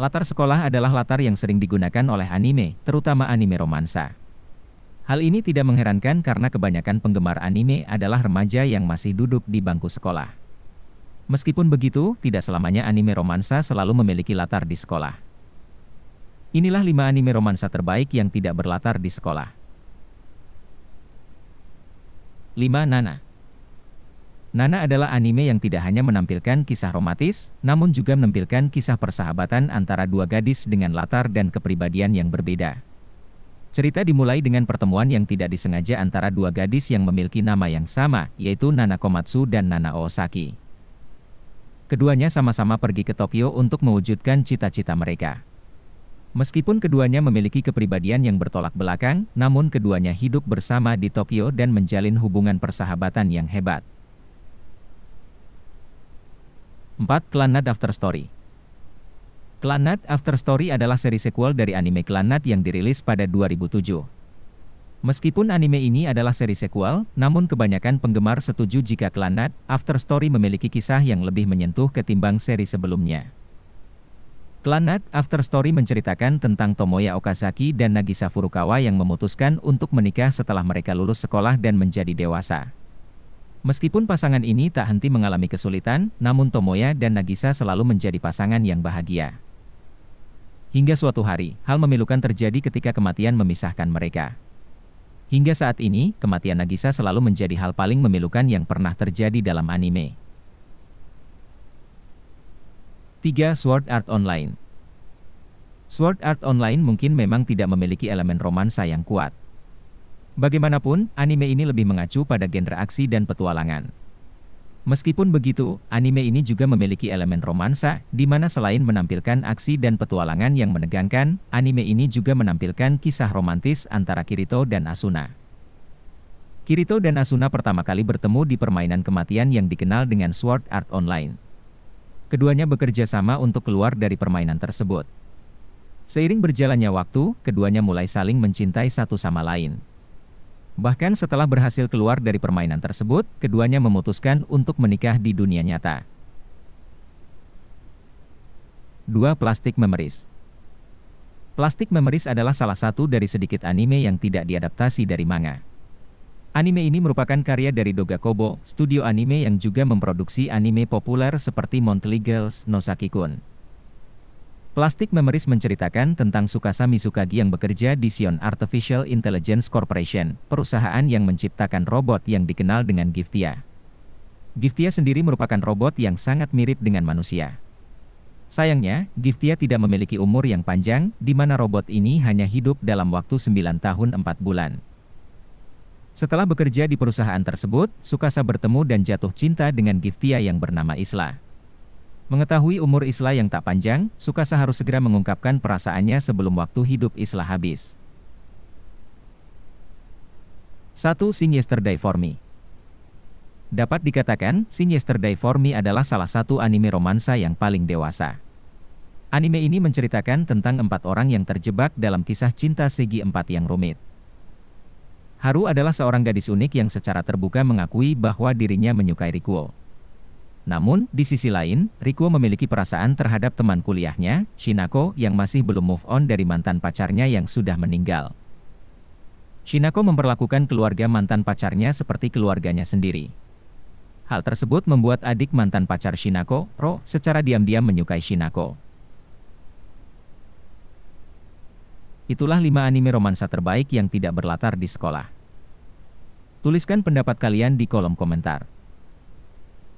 Latar sekolah adalah latar yang sering digunakan oleh anime, terutama anime romansa. Hal ini tidak mengherankan karena kebanyakan penggemar anime adalah remaja yang masih duduk di bangku sekolah. Meskipun begitu, tidak selamanya anime romansa selalu memiliki latar di sekolah. Inilah 5 anime romansa terbaik yang tidak berlatar di sekolah. 5. Nana Nana adalah anime yang tidak hanya menampilkan kisah romantis, namun juga menampilkan kisah persahabatan antara dua gadis dengan latar dan kepribadian yang berbeda. Cerita dimulai dengan pertemuan yang tidak disengaja antara dua gadis yang memiliki nama yang sama, yaitu Nana Komatsu dan Nana Osaki. Keduanya sama-sama pergi ke Tokyo untuk mewujudkan cita-cita mereka. Meskipun keduanya memiliki kepribadian yang bertolak belakang, namun keduanya hidup bersama di Tokyo dan menjalin hubungan persahabatan yang hebat. 4. Clannad After Story Clannad After Story adalah seri sequel dari anime Clannad yang dirilis pada 2007. Meskipun anime ini adalah seri sequel, namun kebanyakan penggemar setuju jika Clannad After Story memiliki kisah yang lebih menyentuh ketimbang seri sebelumnya. Clannad After Story menceritakan tentang Tomoya Okazaki dan Nagisa Furukawa yang memutuskan untuk menikah setelah mereka lulus sekolah dan menjadi dewasa. Meskipun pasangan ini tak henti mengalami kesulitan, namun Tomoya dan Nagisa selalu menjadi pasangan yang bahagia. Hingga suatu hari, hal memilukan terjadi ketika kematian memisahkan mereka. Hingga saat ini, kematian Nagisa selalu menjadi hal paling memilukan yang pernah terjadi dalam anime. 3. Sword Art Online Sword Art Online mungkin memang tidak memiliki elemen romansa yang kuat, Bagaimanapun, anime ini lebih mengacu pada genre aksi dan petualangan. Meskipun begitu, anime ini juga memiliki elemen romansa, di mana selain menampilkan aksi dan petualangan yang menegangkan, anime ini juga menampilkan kisah romantis antara Kirito dan Asuna. Kirito dan Asuna pertama kali bertemu di permainan kematian yang dikenal dengan Sword Art Online. Keduanya bekerja sama untuk keluar dari permainan tersebut. Seiring berjalannya waktu, keduanya mulai saling mencintai satu sama lain. Bahkan setelah berhasil keluar dari permainan tersebut, keduanya memutuskan untuk menikah di dunia nyata. 2. Plastik memeris. Plastik memeris adalah salah satu dari sedikit anime yang tidak diadaptasi dari manga. Anime ini merupakan karya dari Doga Kobo, studio anime yang juga memproduksi anime populer seperti Monthly Girls, Nosaki-kun. Plastic Memories menceritakan tentang Sukasa Misukagi yang bekerja di Sion Artificial Intelligence Corporation, perusahaan yang menciptakan robot yang dikenal dengan Giftia. Giftia sendiri merupakan robot yang sangat mirip dengan manusia. Sayangnya, Giftia tidak memiliki umur yang panjang, di mana robot ini hanya hidup dalam waktu 9 tahun 4 bulan. Setelah bekerja di perusahaan tersebut, Sukasa bertemu dan jatuh cinta dengan Giftia yang bernama Isla. Mengetahui umur Isla yang tak panjang, Sukasa harus segera mengungkapkan perasaannya sebelum waktu hidup Isla habis. 1. Sing Yesterday For Me Dapat dikatakan, Sing Yesterday For Me adalah salah satu anime romansa yang paling dewasa. Anime ini menceritakan tentang empat orang yang terjebak dalam kisah cinta segi empat yang rumit. Haru adalah seorang gadis unik yang secara terbuka mengakui bahwa dirinya menyukai Rikuo. Namun, di sisi lain, Rikuo memiliki perasaan terhadap teman kuliahnya, Shinako, yang masih belum move on dari mantan pacarnya yang sudah meninggal. Shinako memperlakukan keluarga mantan pacarnya seperti keluarganya sendiri. Hal tersebut membuat adik mantan pacar Shinako, Ro, secara diam-diam menyukai Shinako. Itulah 5 anime romansa terbaik yang tidak berlatar di sekolah. Tuliskan pendapat kalian di kolom komentar.